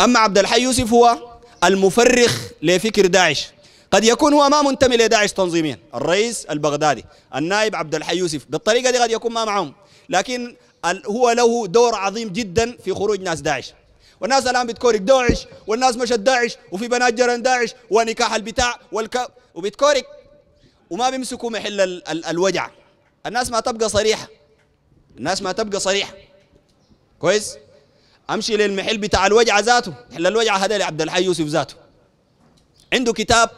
أما عبد الحي يوسف هو المفرخ لفكر داعش قد يكون هو ما منتمي لداعش تنظيميا الرئيس البغدادي النائب عبد الحي يوسف بالطريقة دي قد يكون ما معهم لكن هو له دور عظيم جدا في خروج ناس داعش والناس الان بتكورك داعش والناس مشت داعش وفي بنات جرن داعش ونكاح البتاع والك وبتكورك وما بيمسكوا محل ال... ال... الوجع الناس ما تبقى صريحه الناس ما تبقى صريحه كويس امشي للمحل بتاع الوجعه ذاته محل الوجعه هذا لعبد الحي يوسف ذاته عنده كتاب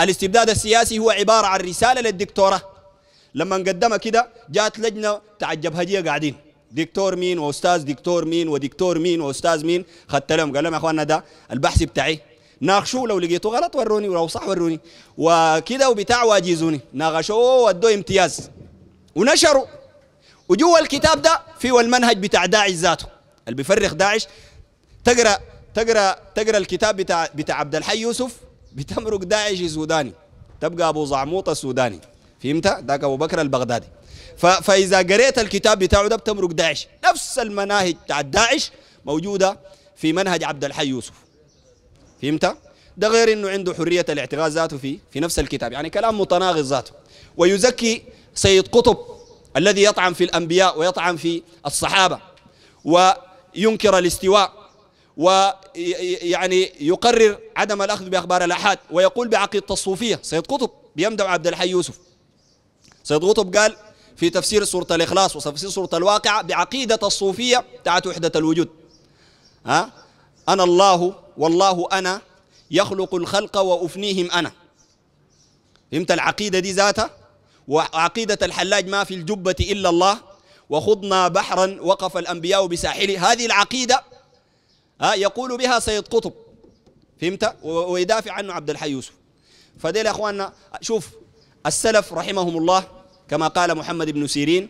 الاستبداد السياسي هو عباره عن رساله للدكتوره لما قدمها كده جات لجنه بتاع الجبهجيه قاعدين دكتور مين واستاذ دكتور مين ودكتور مين واستاذ مين خدت لهم قال لهم يا اخواننا ده البحث بتاعي ناقشوه لو لقيته غلط وروني ولو صح وروني وكده وبتاع واجيزوني ناقشوه وادوه امتياز ونشروا وجوا الكتاب ده في المنهج بتاع داعش ذاته اللي بيفرخ داعش تقرا تقرا تقرا الكتاب بتاع بتاع عبد الحي يوسف بتمرق داعش سوداني تبقى ابو زعموطه السوداني فهمت ذاك ابو بكر البغدادي فاذا قريت الكتاب بتاعه ده بتمرق داعش نفس المناهج بتاع داعش موجوده في منهج عبد الحي يوسف فهمت ده غير انه عنده حريه الاعتراض ذاته في في نفس الكتاب يعني كلام متناقض ذاته ويزكي سيد قطب الذي يطعن في الانبياء ويطعن في الصحابه و ينكر الاستواء ويعني يقرر عدم الأخذ بأخبار الأحاد ويقول بعقيدة الصوفية سيد قطب بيمدع عبد الحي يوسف سيد قطب قال في تفسير سورة الإخلاص وتفسير سورة الواقعة بعقيدة الصوفية تاعت وحدة الوجود ها أنا الله والله أنا يخلق الخلق وأفنيهم أنا فهمت العقيدة دي ذاتها وعقيدة الحلاج ما في الجبة إلا الله وخضنا بحرا وقف الأنبياء بساحله هذه العقيدة يقول بها سيد قطب فهمت ويدافع عنه عبد الحي يوسف فديل يا أخواننا شوف السلف رحمهم الله كما قال محمد بن سيرين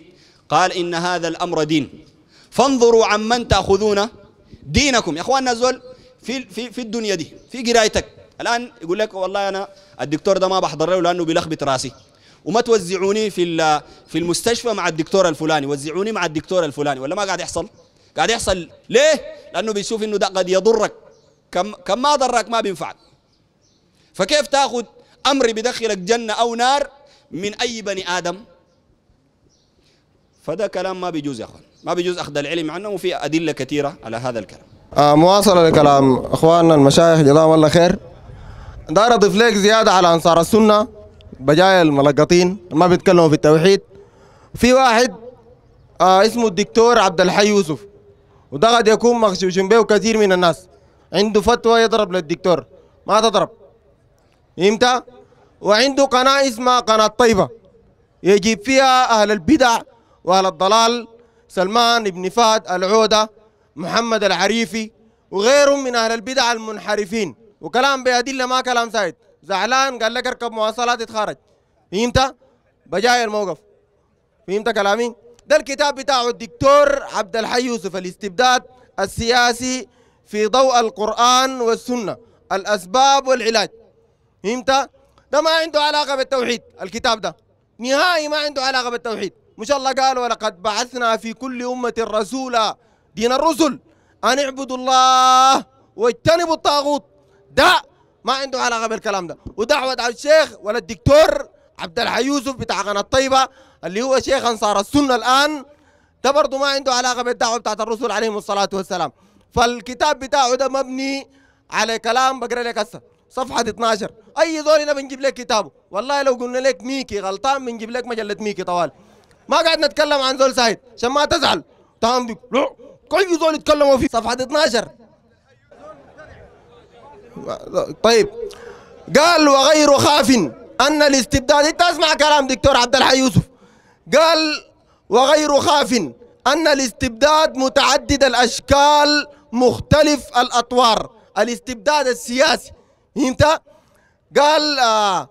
قال إن هذا الأمر دين فانظروا عمن تأخذون دينكم يا أخواننا زول في, في, في الدنيا دي في قرايتك الآن يقول لك والله أنا الدكتور ده ما بحضر له لأنه بيلخبط راسي وما توزعوني في في المستشفى مع الدكتور الفلاني وزعوني مع الدكتور الفلاني ولا ما قاعد يحصل قاعد يحصل ليه لانه بيشوف انه ده قد يضرك كم كم ما ضرك ما بينفعك فكيف تاخذ امر بدخلك جنه او نار من اي بني ادم فده كلام ما بيجوز يا اخوان ما بيجوز اخذ العلم عنه وفي ادله كثيره على هذا الكلام آه مواصله لكلام اخواننا المشايخ جزاهم الله خير دار اضيف زياده على انصار السنه بجاي الملقطين ما بيتكلموا في التوحيد في واحد آه اسمه الدكتور عبد الحي يوسف وده قد يكون مغشوش به كثير من الناس عنده فتوى يضرب للدكتور ما تضرب امتى وعنده قناة اسمها قناة طيبة يجيب فيها أهل البدع وأهل الضلال سلمان بن فهد العودة محمد العريفي وغيرهم من أهل البدع المنحرفين وكلام بأدلة ما كلام سائد زعلان قال لك اركب مواصلات اتخرج فهمت بجاي الموقف فهمت كلامي ده الكتاب بتاعه الدكتور عبد الحي يوسف الاستبداد السياسي في ضوء القرآن والسنة الأسباب والعلاج فهمت؟ ده ما عنده علاقة بالتوحيد الكتاب ده نهائي ما عنده علاقة بالتوحيد مش الله قال ولقد بعثنا في كل أمة رسولا دين الرسل أن اعبدوا الله واجتنبوا الطاغوت ده ما عنده علاقه بالكلام ده ودعوه على الشيخ ولا الدكتور عبد الحي يوسف بتاع قناه طيبه اللي هو شيخ انصار السنه الان ده برضه ما عنده علاقه بالدعوه بتاعت الرسول عليهم الصلاه والسلام فالكتاب بتاعه ده مبني على كلام بقرا لك هسه صفحه 12 اي ذول هنا بنجيب لك كتابه والله لو قلنا لك ميكي غلطان بنجيب لك مجله ميكي طوال ما قاعد نتكلم عن ذول سعيد عشان ما تزعل تمام كل ذول يتكلموا فيه صفحه 12 طيب قال وغير خاف أن الاستبداد أنت اسمع كلام دكتور عبد الحي يوسف قال وغير خاف أن الاستبداد متعدد الأشكال مختلف الأطوار الاستبداد السياسي انت قال آه،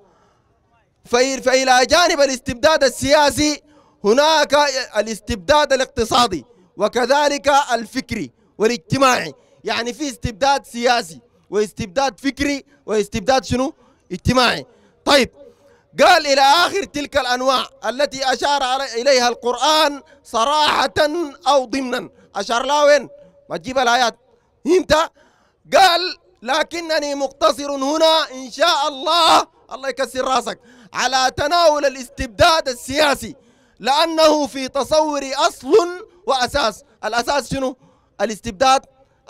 في فإلى جانب الاستبداد السياسي هناك الاستبداد الاقتصادي وكذلك الفكري والاجتماعي يعني في استبداد سياسي واستبداد فكري واستبداد شنو اجتماعي طيب قال إلى آخر تلك الأنواع التي أشار إليها القرآن صراحة أو ضمنا أشار لها وين ما تجيب الآيات امتى قال لكنني مقتصر هنا إن شاء الله الله يكسر راسك على تناول الاستبداد السياسي لأنه في تصوري أصل وأساس الأساس شنو الاستبداد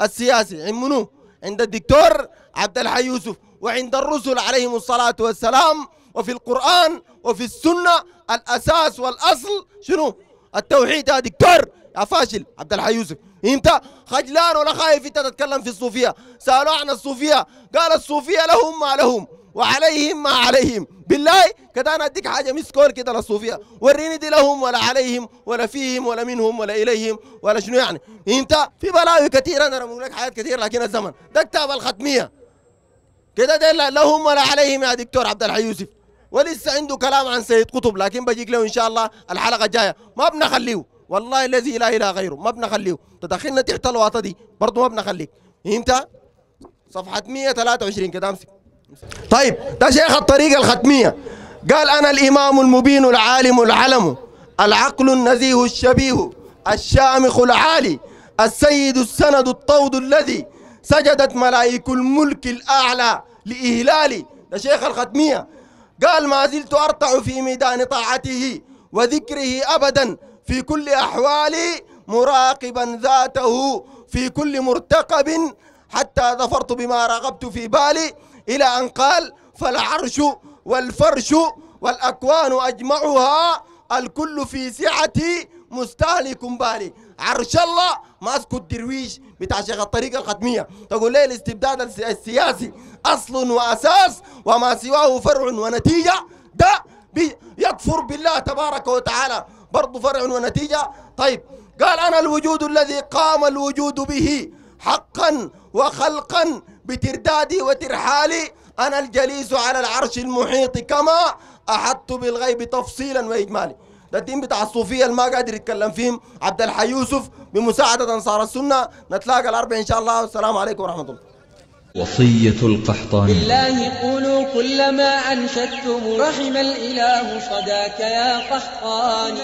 السياسي عمنوه عند الدكتور عبد الحي يوسف وعند الرسل عليهم الصلاة والسلام وفي القرآن وفي السنة الأساس والأصل شنو التوحيد يا دكتور افاشل عبد الحي يوسف انت خجلان ولا خايف انت تتكلم في الصوفيه سالوا عن الصوفيه قال الصوفيه لهم ما لهم وعليهم ما عليهم بالله كده انا اديك حاجه مسكور كده للصوفيه وريني دي لهم ولا عليهم ولا فيهم ولا منهم ولا اليهم ولا شنو يعني انت في بلاوي كثيره انا بقول لك حاجات كثير لكن الزمن ده كتاب الختميه كده ده لهم ولا عليهم يا دكتور عبد الحي يوسف ولسه عنده كلام عن سيد قطب لكن بجيك له ان شاء الله الحلقه الجايه ما بنخليه والله الذي لا اله غيره ما بنخليه تدخلنا تحت الواطه دي برضه ما بنخليك انت صفحه 123 كده امسك طيب ده شيخ الطريقه الختميه قال انا الامام المبين العالم العلم العقل النزيه الشبيه الشامخ العالي السيد السند الطود الذي سجدت ملائك الملك الاعلى لاهلالي ده شيخ الختميه قال ما زلت ارتع في ميدان طاعته وذكره ابدا في كل أحوالي مراقبا ذاته في كل مرتقب حتى ظفرت بما رغبت في بالي إلى أن قال فالعرش والفرش والأكوان أجمعها الكل في سعتي مستهلك بالي عرش الله ماسك الدرويش بتاع شيخ الطريقة الختمية تقول لي الاستبداد السياسي أصل وأساس وما سواه فرع ونتيجة ده يكفر بالله تبارك وتعالى برضه فرع ونتيجة طيب قال أنا الوجود الذي قام الوجود به حقا وخلقا بتردادي وترحالي أنا الجليس على العرش المحيط كما أحدت بالغيب تفصيلا وإجمالي ده الدين بتاع الصوفية اللي ما قادر يتكلم فيهم عبد الحي يوسف بمساعدة أنصار السنة نتلاقى الأربع إن شاء الله والسلام عليكم ورحمة الله وصية القحطاني بالله قولوا كلما أنشدتم رحم الإله صداك يا قحطاني